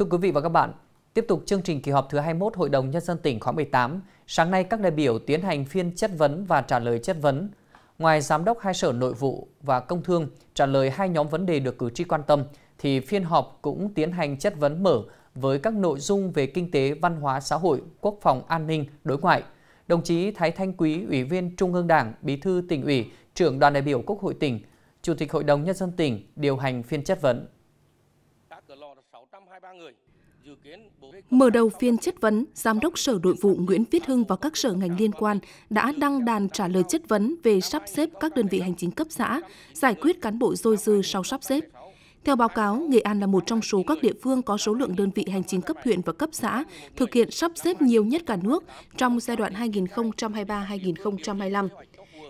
Thưa quý vị và các bạn, tiếp tục chương trình kỳ họp thứ 21 Hội đồng Nhân dân tỉnh khóa 18, sáng nay các đại biểu tiến hành phiên chất vấn và trả lời chất vấn. Ngoài Giám đốc hai sở nội vụ và công thương trả lời hai nhóm vấn đề được cử tri quan tâm, thì phiên họp cũng tiến hành chất vấn mở với các nội dung về kinh tế, văn hóa, xã hội, quốc phòng, an ninh, đối ngoại. Đồng chí Thái Thanh Quý, Ủy viên Trung ương Đảng, Bí thư tỉnh ủy, trưởng đoàn đại biểu Quốc hội tỉnh, Chủ tịch Hội đồng Nhân dân tỉnh điều hành phiên chất vấn. Mở đầu phiên chất vấn, Giám đốc Sở Nội vụ Nguyễn Viết Hưng và các sở ngành liên quan đã đăng đàn trả lời chất vấn về sắp xếp các đơn vị hành chính cấp xã, giải quyết cán bộ dôi dư sau sắp xếp. Theo báo cáo, Nghệ An là một trong số các địa phương có số lượng đơn vị hành chính cấp huyện và cấp xã thực hiện sắp xếp nhiều nhất cả nước trong giai đoạn 2023-2025.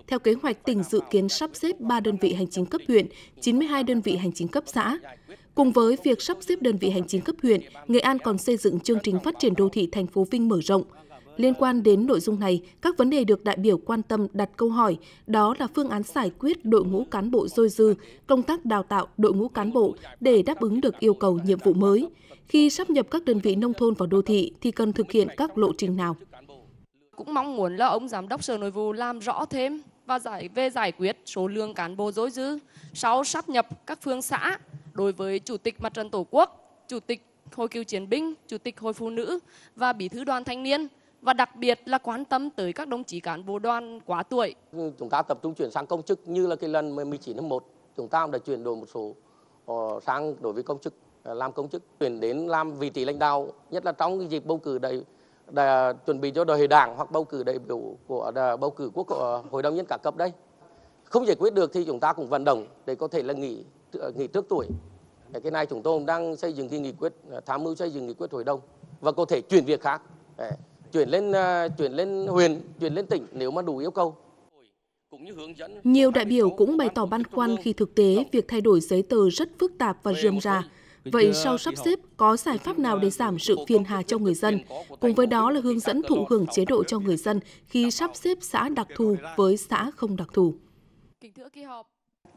Theo kế hoạch, tỉnh dự kiến sắp xếp 3 đơn vị hành chính cấp huyện, 92 đơn vị hành chính cấp xã. Cùng với việc sắp xếp đơn vị hành chính cấp huyện, Nghệ An còn xây dựng chương trình phát triển đô thị thành phố Vinh mở rộng. Liên quan đến nội dung này, các vấn đề được đại biểu quan tâm đặt câu hỏi, đó là phương án giải quyết đội ngũ cán bộ dôi dư, công tác đào tạo đội ngũ cán bộ để đáp ứng được yêu cầu nhiệm vụ mới. Khi sắp nhập các đơn vị nông thôn vào đô thị thì cần thực hiện các lộ trình nào? cũng mong muốn là ông giám đốc Sở Nội vụ làm rõ thêm và giải về giải quyết số lượng cán bộ dối dư sau sắp nhập các phương xã đối với Chủ tịch Mặt trận Tổ quốc, Chủ tịch Hội cựu chiến binh, Chủ tịch Hội phụ nữ và Bí thư đoàn thanh niên và đặc biệt là quan tâm tới các đồng chí cán bộ đoàn quá tuổi. Chúng ta tập trung chuyển sang công chức như là cái lần 19 tháng 1 chúng ta đã chuyển đổi một số ờ, sang đối với công chức làm công chức chuyển đến làm vị trí lãnh đạo nhất là trong cái dịp bầu cử đầy để chuẩn bị cho đại đảng hoặc bầu cử đại biểu của bầu cử quốc hội ờ, đồng nhân cả cấp đây không giải quyết được thì chúng ta cũng vận động để có thể là nghỉ ờ, nghỉ trước tuổi cái này chúng tôi đang xây dựng cái nghị quyết ờ, tham mưu xây dựng nghị quyết hội đồng và có thể chuyển việc khác chuyển lên chuyển lên huyện chuyển lên tỉnh nếu mà đủ yêu cầu nhiều đại biểu cũng bày tỏ băn khoăn khi thực tế việc thay đổi giấy tờ rất phức tạp và rườm rà Vậy sau sắp xếp có giải pháp nào để giảm sự phiền hà cho người dân? Cùng với đó là hướng dẫn thụ hưởng chế độ cho người dân khi sắp xếp xã đặc thù với xã không đặc thù.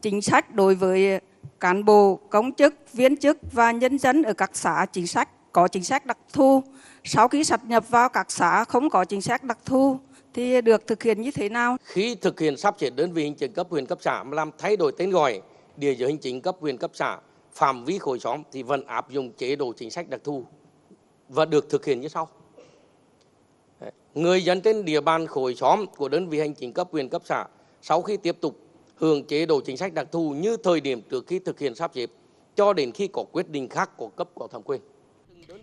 Chính sách đối với cán bộ, công chức, viên chức và nhân dân ở các xã chính sách có chính sách đặc thù. Sau khi sắp nhập vào các xã không có chính sách đặc thù thì được thực hiện như thế nào? Khi thực hiện sắp xếp đơn vị hành chính cấp huyện cấp xã làm thay đổi tên gọi, địa giới hành chính cấp huyện cấp xã phạm vi khối xóm thì vẫn áp dụng chế độ chính sách đặc thù và được thực hiện như sau. Người dân trên địa bàn khối xóm của đơn vị hành chính cấp quyền cấp xã sau khi tiếp tục hưởng chế độ chính sách đặc thù như thời điểm trước khi thực hiện sắp xếp cho đến khi có quyết định khác của cấp có thẩm quyền.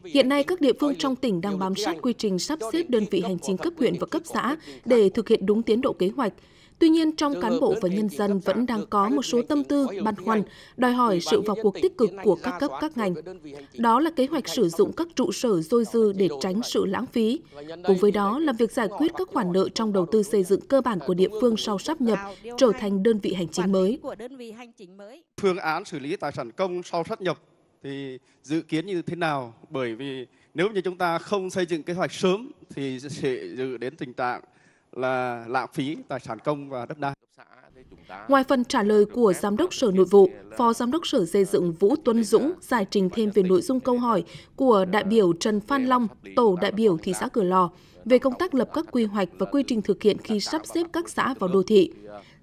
Hiện nay, các địa phương trong tỉnh đang bám sát quy trình sắp xếp đơn vị hành chính cấp huyện và cấp xã để thực hiện đúng tiến độ kế hoạch. Tuy nhiên, trong cán bộ và nhân dân vẫn đang có một số tâm tư, băn khoăn, đòi hỏi sự vào cuộc tích cực của các cấp các ngành. Đó là kế hoạch sử dụng các trụ sở dôi dư để tránh sự lãng phí. Cùng với đó là việc giải quyết các khoản nợ trong đầu tư xây dựng cơ bản của địa phương sau sắp nhập trở thành đơn vị hành chính mới. Phương án xử lý tài sản công sau sắp nhập thì dự kiến như thế nào? Bởi vì nếu như chúng ta không xây dựng kế hoạch sớm thì sẽ dự đến tình trạng là lãng phí tài sản công và đất đai. Ngoài phần trả lời của Giám đốc Sở Nội vụ, Phó Giám đốc Sở Xây dựng Vũ Tuấn Dũng giải trình thêm về nội dung câu hỏi của đại biểu Trần Phan Long, tổ đại biểu thị xã Cửa Lò, về công tác lập các quy hoạch và quy trình thực hiện khi sắp xếp các xã vào đô thị.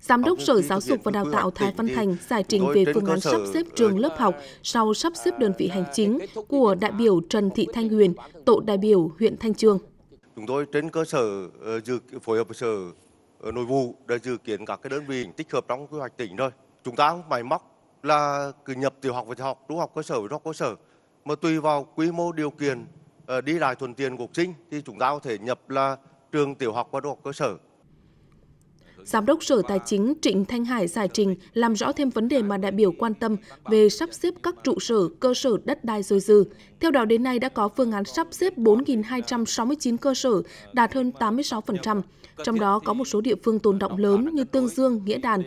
Giám đốc Sở Giáo dục và Đào tạo Thái Văn Thành giải trình về phương án sắp xếp trường lớp học sau sắp xếp đơn vị hành chính của đại biểu Trần Thị Thanh Huyền, tổ đại biểu huyện Thanh Trương chúng tôi trên cơ sở ờ, dự phối hợp sở ờ, nội vụ để dự kiến các cái đơn vị tích hợp trong quy hoạch tỉnh thôi. chúng ta không máy móc là cứ nhập tiểu học và tiểu học trung học cơ sở và học cơ sở mà tùy vào quy mô điều kiện ờ, đi lại thuận tiện của học sinh thì chúng ta có thể nhập là trường tiểu học và trung học cơ sở Giám đốc Sở Tài chính Trịnh Thanh Hải giải trình làm rõ thêm vấn đề mà đại biểu quan tâm về sắp xếp các trụ sở, cơ sở đất đai dôi dư. Theo đó đến nay đã có phương án sắp xếp 4.269 cơ sở, đạt hơn 86%, trong đó có một số địa phương tồn động lớn như Tương Dương, Nghĩa Đàn.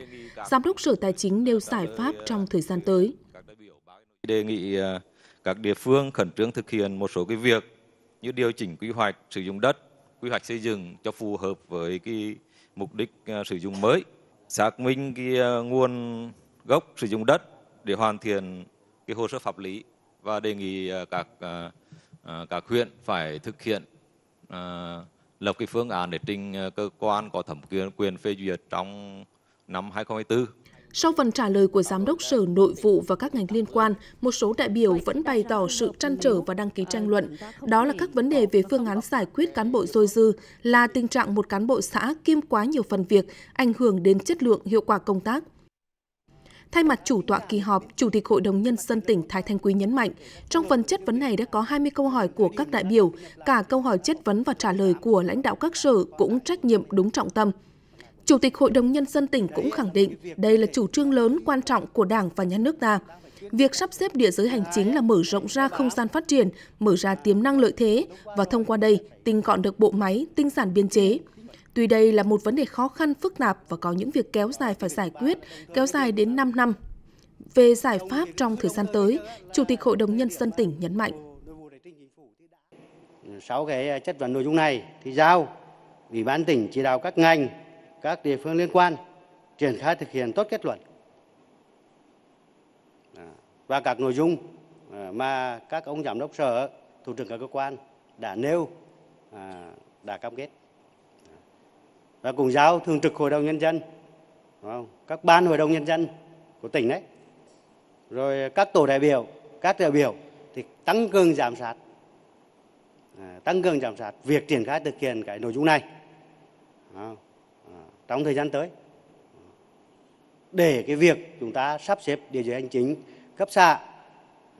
Giám đốc Sở Tài chính nêu giải pháp trong thời gian tới. Đề nghị à, các địa phương khẩn trương thực hiện một số cái việc như điều chỉnh quy hoạch sử dụng đất, quy hoạch xây dựng cho phù hợp với cái mục đích ờ, sử dụng mới, xác minh cái ờ, nguồn gốc sử dụng đất để hoàn thiện cái hồ sơ pháp lý và đề nghị ờ, các các huyện phải thực hiện lập cái phương án để trình cơ quan có thẩm quyền quyền phê duyệt trong năm 2024 sau phần trả lời của Giám đốc Sở Nội vụ và các ngành liên quan, một số đại biểu vẫn bày tỏ sự trăn trở và đăng ký tranh luận. Đó là các vấn đề về phương án giải quyết cán bộ dôi dư, là tình trạng một cán bộ xã kiêm quá nhiều phần việc, ảnh hưởng đến chất lượng hiệu quả công tác. Thay mặt chủ tọa kỳ họp, Chủ tịch Hội đồng Nhân dân tỉnh Thái Thanh Quý nhấn mạnh, trong phần chất vấn này đã có 20 câu hỏi của các đại biểu, cả câu hỏi chất vấn và trả lời của lãnh đạo các sở cũng trách nhiệm đúng trọng tâm. Chủ tịch Hội đồng Nhân dân tỉnh cũng khẳng định đây là chủ trương lớn quan trọng của Đảng và Nhà nước ta. Việc sắp xếp địa giới hành chính là mở rộng ra không gian phát triển, mở ra tiềm năng lợi thế và thông qua đây tinh gọn được bộ máy, tinh giản biên chế. Tuy đây là một vấn đề khó khăn, phức tạp và có những việc kéo dài phải giải quyết, kéo dài đến 5 năm. Về giải pháp trong thời gian tới, Chủ tịch Hội đồng Nhân dân tỉnh nhấn mạnh. Sau cái à, chất vấn nội dung này thì giao Ủy ban tỉnh chỉ đạo các ngành các địa phương liên quan triển khai thực hiện tốt kết luận à, và các nội dung à, mà các ông giám đốc sở, thủ trưởng các cơ quan đã nêu à, đã cam kết và cùng giao thường trực hội đồng nhân dân các ban hội đồng nhân dân của tỉnh đấy rồi các tổ đại biểu các đại biểu thì tăng cường giám sát tăng cường giám sát việc triển khai thực hiện cái nội dung này trong thời gian tới để cái việc chúng ta sắp xếp địa giới hành chính cấp xã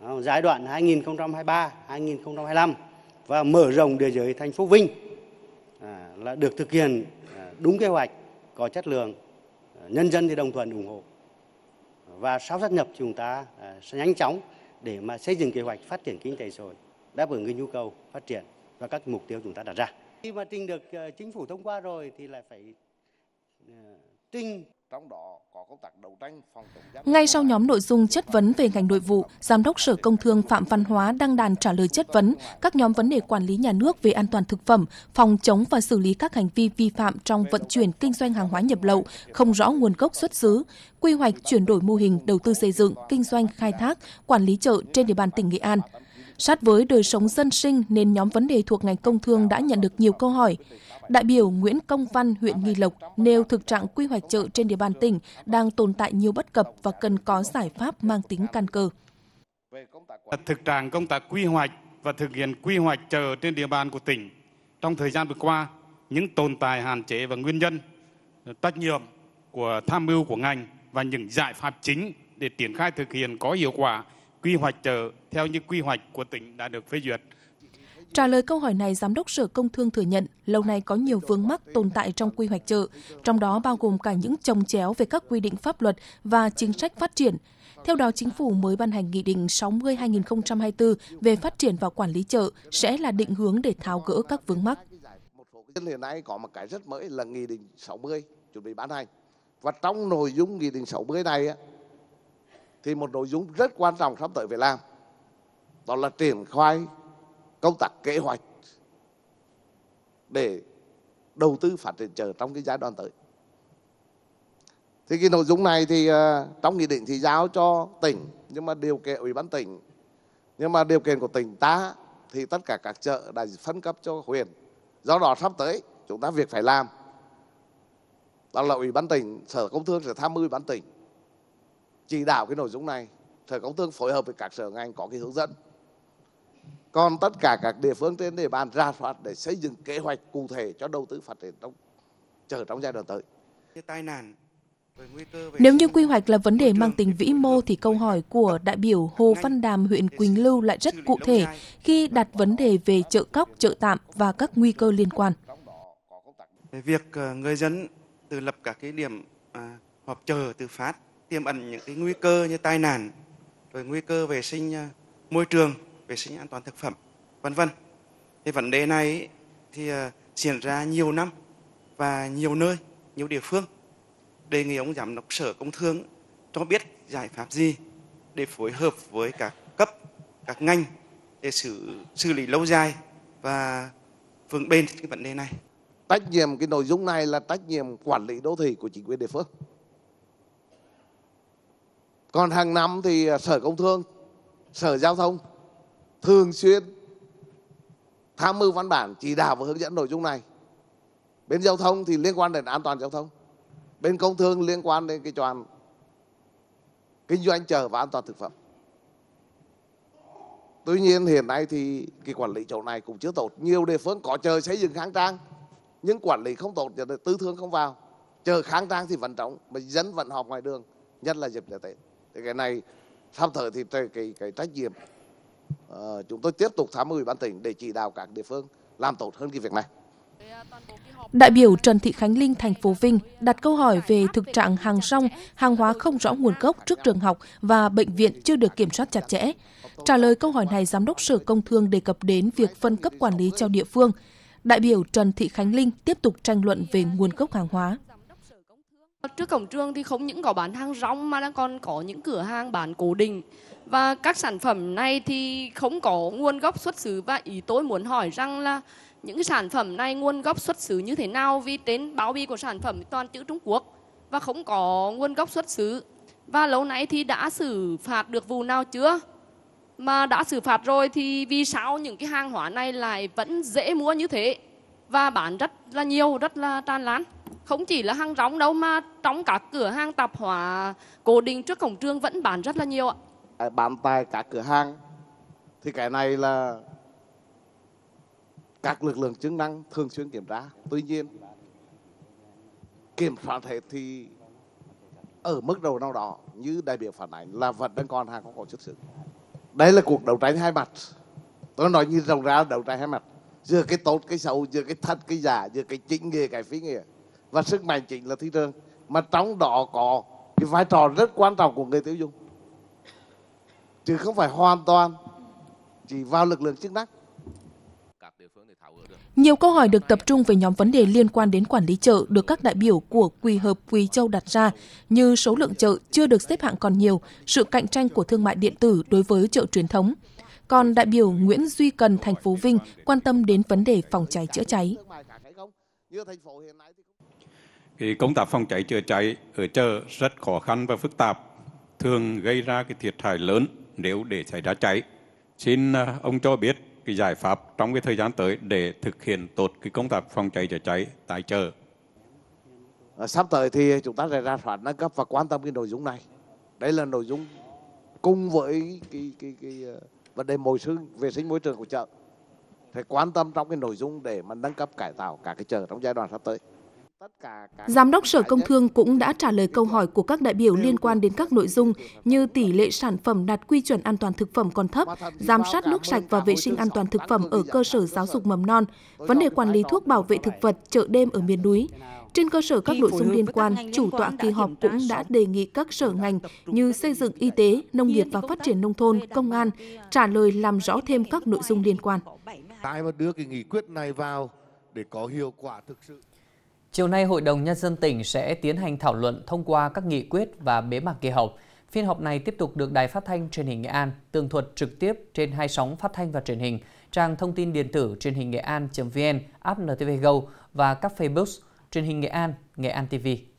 à, giai đoạn 2023-2025 và mở rộng địa giới thành phố Vinh à, là được thực hiện à, đúng kế hoạch, có chất lượng, nhân dân thì đồng thuận ủng hộ và sau sát nhập chúng ta sẽ nhanh chóng để mà xây dựng kế hoạch phát triển kinh tế rồi đáp ứng cái nhu cầu phát triển và các mục tiêu chúng ta đặt ra. Khi mà trình được ờ, chính phủ thông qua rồi thì lại phải ngay sau nhóm nội dung chất vấn về ngành nội vụ, Giám đốc Sở Công Thương Phạm Văn Hóa đăng đàn trả lời chất vấn các nhóm vấn đề quản lý nhà nước về an toàn thực phẩm, phòng chống và xử lý các hành vi vi phạm trong vận chuyển kinh doanh hàng hóa nhập lậu, không rõ nguồn gốc xuất xứ, quy hoạch chuyển đổi mô hình đầu tư xây dựng, kinh doanh khai thác, quản lý chợ trên địa bàn tỉnh Nghệ An. Sát với đời sống dân sinh nên nhóm vấn đề thuộc ngành công thương đã nhận được nhiều câu hỏi. Đại biểu Nguyễn Công Văn, huyện Nghi Lộc nêu thực trạng quy hoạch chợ trên địa bàn tỉnh đang tồn tại nhiều bất cập và cần có giải pháp mang tính căn cơ. Thực trạng công tác quy hoạch và thực hiện quy hoạch chợ trên địa bàn của tỉnh trong thời gian vừa qua, những tồn tại hạn chế và nguyên nhân, trách nhiệm của tham mưu của ngành và những giải pháp chính để triển khai thực hiện có hiệu quả quy hoạch chợ theo những quy hoạch của tỉnh đã được phê duyệt. Trả lời câu hỏi này, Giám đốc Sở Công Thương thừa nhận lâu nay có nhiều vướng mắc tồn tại trong quy hoạch chợ, trong đó bao gồm cả những trồng chéo về các quy định pháp luật và chính sách phát triển. Theo đó, Chính phủ mới ban hành Nghị định 60-2024 về phát triển và quản lý chợ sẽ là định hướng để tháo gỡ các vướng mắc. Hiện nay có một cái rất mới là Nghị định 60 chuẩn bị ban hành. Và trong nội dung Nghị định 60 này thì một nội dung rất quan trọng sắp tới phải làm đó là triển khai công tác kế hoạch để đầu tư phát triển chợ trong cái giai đoạn tới. Thì cái nội dung này thì ờ, trong nghị định thì giao cho tỉnh nhưng mà điều kiện ủy ban tỉnh nhưng mà điều kiện của tỉnh ta thì tất cả các chợ đã phân cấp cho huyện. Do đó sắp tới chúng ta việc phải làm đó là ủy ban tỉnh sở công thương sẽ tham mưu ủy ban tỉnh chỉ đạo cái nội dung này sở công thương phối hợp với các sở ngành có cái hướng dẫn còn tất cả các địa phương trên địa bàn ra soát để xây dựng kế hoạch cụ thể cho đầu tư phát triển trong chờ trong giai đoạn tới tai nạn nếu như quy hoạch là vấn đề mang tính vĩ mô thì câu hỏi của đại biểu Hồ Văn Đàm huyện Quỳnh Lưu lại rất cụ thể khi đặt vấn đề về chợ cóc, chợ tạm và các nguy cơ liên quan. Việc ờ, người dân từ lập các cái điểm à, họp chờ tự phát tiềm ẩn những cái nguy cơ như tai nạn, rồi nguy cơ vệ sinh à, môi trường, vệ sinh an toàn thực phẩm, vân vân. Thì vấn đề này thì à, diễn ra nhiều năm và nhiều nơi, nhiều địa phương. Đề nghị ông giám đốc Sở Công Thương cho biết giải pháp gì để phối hợp với các cấp, các ngành để xử xử lý lâu dài và vững bền cái vấn đề này. Trách nhiệm cái nội dung này là trách nhiệm quản lý đô thị của chính quyền địa phương còn hàng năm thì à, sở công thương sở giao thông thường xuyên tham mưu văn bản chỉ đạo và hướng dẫn nội dung này bên giao thông thì liên quan đến an toàn giao thông bên công thương liên quan đến cái toàn kinh doanh chờ và an toàn thực phẩm tuy nhiên hiện nay thì cái quản lý chỗ này cũng chưa tốt nhiều địa phương có chờ xây dựng kháng trang nhưng quản lý không tốt cho tư thương không vào chờ kháng trang thì vẫn trọng mà dân vẫn họp ngoài đường nhất là dịp lễ tết thì cái này sắp tới thì cái cái trách nhiệm uh, chúng tôi tiếp tục tham mưu ban tỉnh để chỉ đạo các địa phương làm tốt hơn cái việc này. Đại biểu Trần Thị Khánh Linh, thành phố Vinh đặt câu hỏi về thực trạng hàng rong, hàng hóa không rõ nguồn gốc trước trường học và bệnh viện chưa được kiểm soát chặt chẽ. Trả lời câu hỏi này, Giám đốc Sở Công Thương đề cập đến việc phân cấp quản lý cho địa phương. Đại biểu Trần Thị Khánh Linh tiếp tục tranh luận về nguồn gốc hàng hóa. Trước cổng trường thì không những có bán hàng rong mà đang còn có những cửa hàng bán cố định. Và các sản phẩm này thì không có nguồn gốc xuất xứ và ý tôi muốn hỏi rằng là những sản phẩm này nguồn gốc xuất xứ như thế nào vì trên bao bì của sản phẩm toàn chữ Trung Quốc và không có nguồn gốc xuất xứ. Và lâu nay thì đã xử phạt được vụ nào chưa? Mà đã xử phạt rồi thì vì sao những cái hàng hóa này lại vẫn dễ mua như thế và bán rất là nhiều, rất là tràn lan? không chỉ là hàng rong đâu mà trong các cửa hàng tạp hóa cố định trước cổng trường vẫn bán rất là nhiều ạ à, bán tại các cửa hàng thì cái này là các lực lượng chức năng thường xuyên kiểm tra tuy nhiên kiểm soát hết thì ở mức độ nào đó như đại biểu phản ánh là vẫn đang còn hàng không có chất sự đây là cuộc đấu tranh hai mặt tôi nói như rồng ra đấu tranh hai mặt giữa cái tốt cái xấu giữa cái thật cái giả giữa cái chính nghề cái phi nghề và sức mạnh chính là thị trường mà trong đó có cái vai trò rất quan trọng của người tiêu dùng chứ không phải hoàn toàn chỉ vào lực lượng chức năng nhiều câu hỏi được tập trung về nhóm vấn đề liên quan đến quản lý chợ được các đại biểu của Quỳ Hợp Quỳ Châu đặt ra như số lượng chợ chưa được xếp hạng còn nhiều, sự cạnh tranh của thương mại điện tử đối với chợ truyền thống. Còn đại biểu Nguyễn Duy Cần, thành phố Vinh quan tâm đến vấn đề phòng cháy chữa cháy. Cái công tác phòng cháy chữa cháy ở chợ rất khó khăn và phức tạp, thường gây ra cái thiệt hại lớn nếu để xảy ra cháy. Xin à, ông cho biết cái giải pháp trong cái thời gian tới để thực hiện tốt cái công tác phòng cháy chữa cháy tại chợ. À, sắp tới thì chúng ta sẽ ra soát nâng cấp và quan tâm cái nội dung này. Đây là nội dung cùng với cái cái cái à, vấn đề môi trường vệ sinh môi trường của chợ phải quan tâm trong cái nội dung để mà nâng cấp cải tạo cả cái chợ trong giai đoạn sắp tới Giám đốc Sở Công Thương cũng đã trả lời câu hỏi của các đại biểu liên quan đến các nội dung như tỷ lệ sản phẩm đạt quy chuẩn an toàn thực phẩm còn thấp, giám sát nước sạch và vệ sinh an toàn thực phẩm ở cơ sở giáo dục mầm non, vấn đề quản lý thuốc bảo vệ thực vật chợ đêm ở miền núi. Trên cơ sở các nội dung liên quan, chủ tọa kỳ họp cũng đã đề nghị các sở ngành như xây dựng y tế, nông nghiệp và phát triển nông thôn, công an à, trả lời làm rõ thêm các nội dung liên quan. Tại mà đưa cái nghị quyết này vào để có hiệu quả thực sự. Chiều nay, Hội đồng Nhân dân tỉnh sẽ tiến hành thảo luận thông qua các nghị quyết và bế mạc kỳ họp. Phiên họp này tiếp tục được Đài Phát thanh Truyền hình Nghệ An tường thuật trực tiếp trên hai sóng phát thanh và truyền hình, trang thông tin điện tử truyền hình nghệ an.vn, app NTV Go và các Facebook truyền hình Nghệ An, Nghệ An TV.